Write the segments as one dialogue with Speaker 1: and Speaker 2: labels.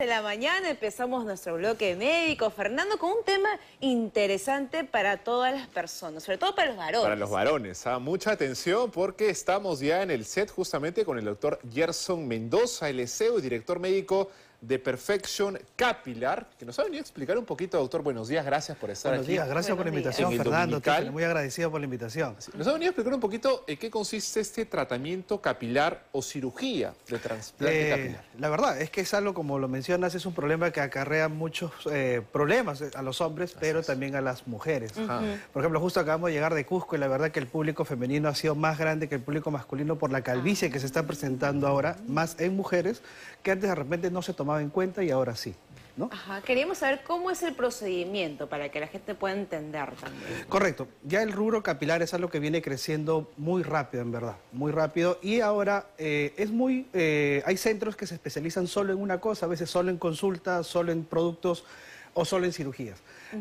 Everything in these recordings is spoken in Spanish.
Speaker 1: de la mañana empezamos nuestro bloque médico, Fernando, con un tema interesante para todas las personas, sobre todo para los varones. Para los varones,
Speaker 2: ah, mucha atención porque estamos ya en el set justamente con el doctor Gerson Mendoza, el CEO y director médico de Perfection Capilar, que nos ha venido a explicar un poquito, doctor. Buenos días, gracias por estar Buenos Días, gracias por la invitación, Fernando. muy
Speaker 3: agradecido por la invitación. Nos
Speaker 2: ha venido a explicar un poquito en eh, qué consiste este tratamiento capilar o cirugía de trasplante eh, capilar.
Speaker 3: La verdad es que es algo, como lo mencionas, es un problema que acarrea muchos eh, problemas a los hombres, pero también a las mujeres. Por ejemplo, justo acabamos de llegar de Cusco y la verdad que el público femenino ha sido más grande que el público masculino por la calvicie que se está presentando ahora, más en mujeres, que antes de repente no se tomaba en cuenta y ahora sí.
Speaker 1: ¿No? Queríamos saber cómo es el procedimiento para que la gente pueda entender también.
Speaker 3: Correcto. Ya el rubro capilar es algo que viene creciendo muy rápido, en verdad, muy rápido. Y ahora eh, es muy, eh, hay centros que se especializan solo en una cosa, a veces solo en consultas, solo en productos o solo en cirugías.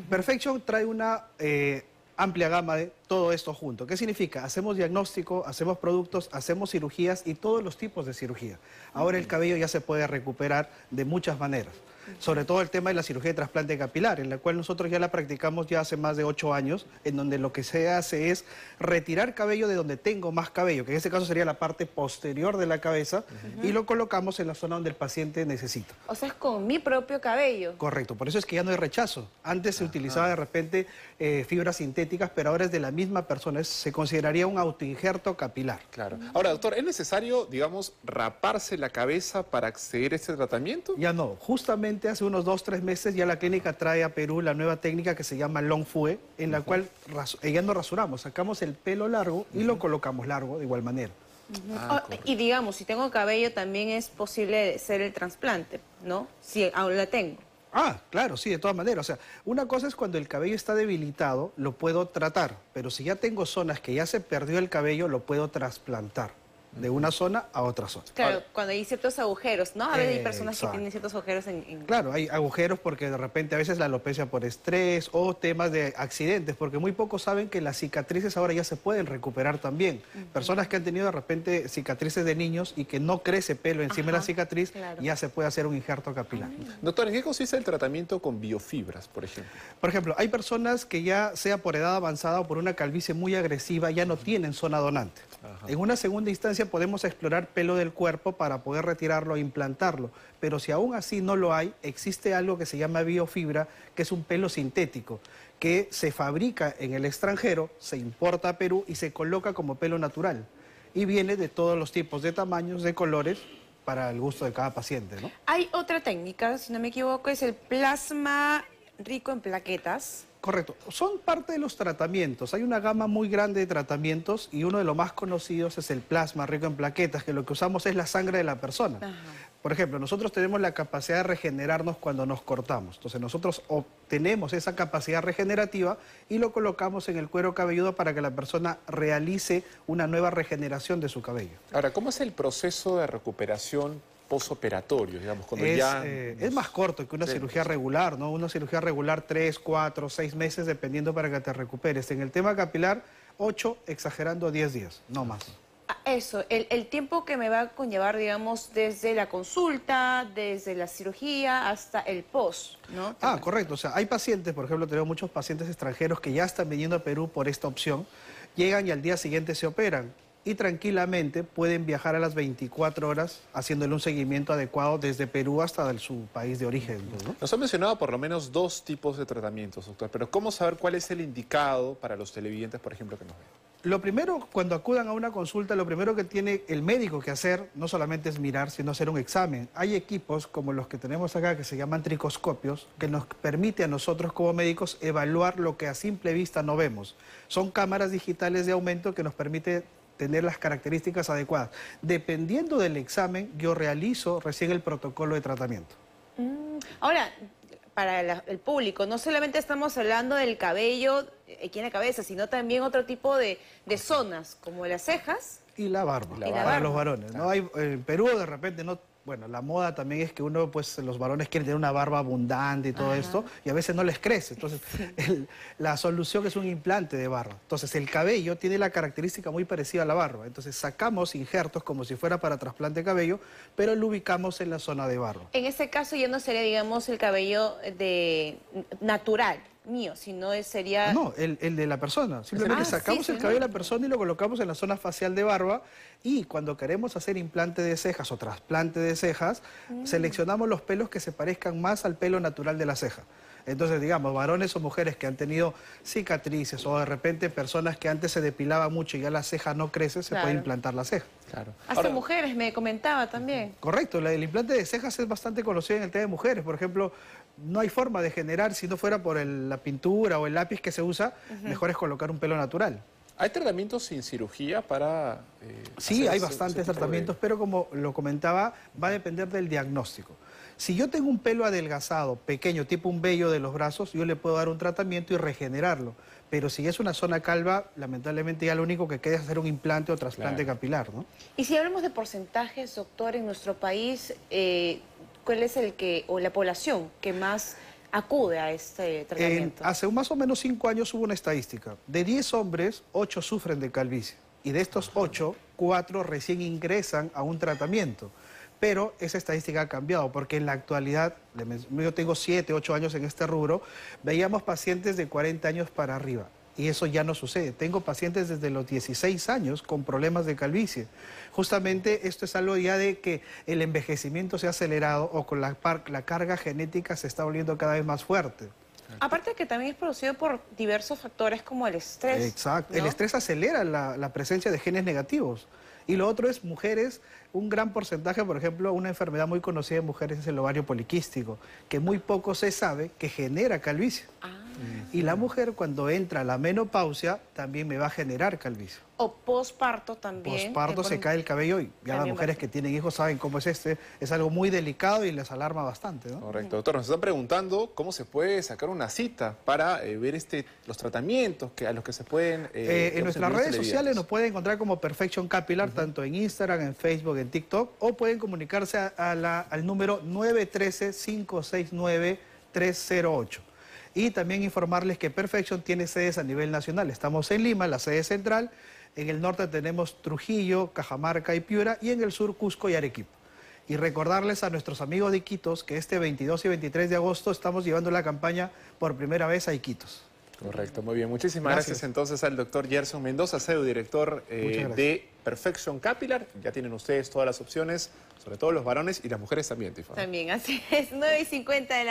Speaker 3: Perfection trae una eh, amplia gama de todo esto junto. ¿Qué significa? Hacemos diagnóstico, hacemos productos, hacemos cirugías y todos los tipos de cirugía. Ahora el cabello ya se puede recuperar de muchas maneras sobre todo el tema de la cirugía de trasplante capilar, en la cual nosotros ya la practicamos ya hace más de ocho años, en donde lo que se hace es retirar cabello de donde tengo más cabello, que en este caso sería la parte posterior de la cabeza, y lo colocamos en la zona donde el paciente necesita.
Speaker 1: O sea, es con mi propio cabello.
Speaker 3: Correcto, por eso es que ya no hay rechazo. Antes se utilizaba de repente eh, fibras sintéticas, pero ahora es de la misma persona, se consideraría un autoinjerto capilar.
Speaker 2: Claro. Ahora, doctor, ¿es necesario, digamos, raparse la cabeza para acceder a este tratamiento? Ya no,
Speaker 3: justamente hace unos dos, tres meses ya la clínica trae a Perú la nueva técnica que se llama long fue, en la cual eh, ya no rasuramos, sacamos el pelo largo y lo colocamos largo de igual manera.
Speaker 1: Ah, oh, y digamos, si tengo cabello también es posible ser el trasplante, ¿no? Si aún la tengo.
Speaker 3: Ah, claro, sí, de todas maneras. O sea, una cosa es cuando el cabello está debilitado, lo puedo tratar, pero si ya tengo zonas que ya se perdió el cabello, lo puedo trasplantar de una zona a otra zona. Claro,
Speaker 1: cuando hay ciertos agujeros, ¿no? A veces hay personas que tienen ciertos agujeros en,
Speaker 3: Claro, hay agujeros porque de repente a veces la alopecia por estrés o temas de accidentes, porque muy pocos saben que las cicatrices ahora ya se pueden recuperar también. Personas que han tenido de repente cicatrices de niños y que no crece pelo encima de la cicatriz, ya se puede hacer un injerto capilar. Ah, Doctor, ¿en qué consiste el tratamiento con biofibras, por ejemplo? Por ejemplo, hay personas que ya sea por edad avanzada o por una calvicie muy agresiva, ya no tienen zona donante. En una segunda instancia podemos explorar pelo del cuerpo para poder retirarlo e implantarlo, pero si aún así no lo hay, existe algo que se llama biofibra, que es un pelo sintético, que se fabrica en el extranjero, se importa a Perú y se coloca como pelo natural. Y viene de todos los tipos de tamaños, de colores, para el gusto de cada paciente, ¿no?
Speaker 1: Hay otra técnica, si no me equivoco, es el plasma rico en plaquetas. Correcto. Son parte
Speaker 3: de los tratamientos. Hay una gama muy grande de tratamientos y uno de los más conocidos es el plasma rico en plaquetas, que lo que usamos es la sangre de la persona. Por ejemplo, nosotros tenemos la capacidad de regenerarnos cuando nos cortamos. Entonces nosotros obtenemos esa capacidad regenerativa y lo colocamos en el cuero cabelludo para que la persona realice una nueva regeneración de su cabello.
Speaker 2: Ahora, ¿cómo es el proceso de recuperación posoperatorio, digamos, cuando es, ya... Eh, es más corto
Speaker 3: que una cirugía regular, ¿no? Una cirugía regular tres, cuatro, seis meses, dependiendo para que te recuperes. En el tema capilar, ocho, exagerando diez días, no más.
Speaker 1: Ah, eso, el, tiempo que me va a conllevar, digamos, desde la consulta, desde la cirugía hasta el post, ¿no?
Speaker 3: Ah, correcto. O sea, hay pacientes, por ejemplo, tenemos muchos pacientes extranjeros que ya están viniendo a Perú por esta opción, llegan y al día siguiente se operan y tranquilamente pueden viajar a las 24 horas haciéndole un seguimiento adecuado desde Perú hasta su país de origen.
Speaker 2: Nos ha mencionado por lo menos dos tipos de tratamientos, doctor, pero ¿cómo saber cuál es el indicado para los televidentes, por ejemplo, que nos ven? Lo primero,
Speaker 3: cuando acudan a una consulta, lo primero que tiene el médico que hacer no solamente es mirar, sino hacer un examen. Hay equipos como los que tenemos acá que se llaman tricoscopios, que nos permite a nosotros como médicos evaluar lo que a simple vista no vemos. Son cámaras digitales de aumento que nos permite tener las características adecuadas. Dependiendo del examen, yo realizo recién el protocolo de tratamiento.
Speaker 1: Mm, ahora, para el público, no solamente estamos hablando del cabello eh, aquí en la cabeza, sino también otro tipo de, zonas, como las cejas.
Speaker 3: Y la barba, y la barba. para los varones. ¿no? Hay, en Perú de repente no bueno, la moda también es que uno, pues los varones quieren tener una barba abundante y todo esto, y a veces no les crece. Entonces, la solución es un implante de barba. Entonces, el cabello tiene la característica muy parecida a la barba. Entonces, sacamos injertos como si fuera para trasplante de cabello, pero lo ubicamos en la zona de barba.
Speaker 1: En ese caso, ya no sería, digamos, el cabello de natural, mío, no sería... Ah, no,
Speaker 3: el, el de la persona. Simplemente ah, sacamos el cabello de la persona y lo colocamos en la zona facial de barba y cuando queremos hacer implante de cejas o trasplante de cejas, mm. seleccionamos los pelos que se parezcan más al pelo natural de la ceja. Entonces, digamos, varones o mujeres que han tenido cicatrices o de repente personas que antes se depilaba mucho y ya la ceja no crece, se puede implantar la ceja. Claro. ¿Hace
Speaker 1: mujeres me comentaba también.
Speaker 3: Correcto, el implante de cejas es bastante conocido en el tema de mujeres. Por ejemplo, no hay forma de generar, si no fuera por la pintura o el lápiz que se usa, mejor es colocar un pelo natural. ¿Hay tratamientos sin cirugía
Speaker 2: para...? Eh, sí, hay bastantes tratamientos,
Speaker 3: pero como lo comentaba, va a depender del diagnóstico. Si yo tengo un pelo adelgazado, pequeño, tipo un vello de los brazos, yo le puedo dar un tratamiento y regenerarlo. Pero si es una zona calva, lamentablemente ya lo único que queda es hacer un implante o trasplante capilar, ¿no?
Speaker 1: Y si hablamos de porcentajes, doctor, en nuestro país, eh, ¿cuál es el que, o la población que más acude a este tratamiento?
Speaker 3: hace más o menos cinco años hubo una estadística. De 10 hombres, ocho sufren de calvicie. Y de estos ocho, cuatro recién ingresan a un tratamiento pero esa estadística ha cambiado porque en la actualidad, yo tengo 7, 8 años en este rubro, veíamos pacientes de 40 años para arriba. Y eso ya no sucede. Tengo pacientes desde los 16 años con problemas de calvicie. Justamente esto es algo ya de que el envejecimiento se ha acelerado o con la, la carga genética se está volviendo cada vez más fuerte.
Speaker 1: Aparte que también es producido por diversos factores como el estrés. Exacto. El estrés
Speaker 3: acelera la, la presencia de genes negativos. Y lo otro es mujeres, un gran porcentaje, por ejemplo, una enfermedad muy conocida en mujeres es el ovario poliquístico, que muy poco se sabe que genera calvicie. Ah. Y la mujer cuando entra a la menopausia también me va a generar calvicie.
Speaker 1: O posparto también. Posparto eh, se cae
Speaker 3: el cabello y ya las mujeres que tienen hijos saben cómo es este. Es algo muy delicado y les alarma bastante, ¿no?
Speaker 2: Correcto. Doctor, nos están preguntando cómo se puede sacar una cita para eh, ver este, los tratamientos que, a los que se pueden... Eh, en nuestras redes sociales
Speaker 3: nos pueden encontrar como Perfection Capilar, tanto en Instagram, en Facebook, en TikTok, o pueden comunicarse al número 913 569 308. Y también informarles que Perfection tiene sedes a nivel nacional. Estamos en Lima, la sede central. En el norte tenemos Trujillo, Cajamarca y Piura. Y en el sur, Cusco y Arequipa. Y recordarles a nuestros amigos de Iquitos que este 22 y 23 de agosto estamos llevando la campaña por primera vez a Iquitos. Correcto, muy bien. Muchísimas
Speaker 2: gracias, entonces al doctor Gerson Mendoza, CEO director eh, de Perfection Capilar. Ya tienen ustedes todas las opciones, sobre todo los varones y las mujeres también, Tifa.
Speaker 1: También, así es. 9 y 50 de la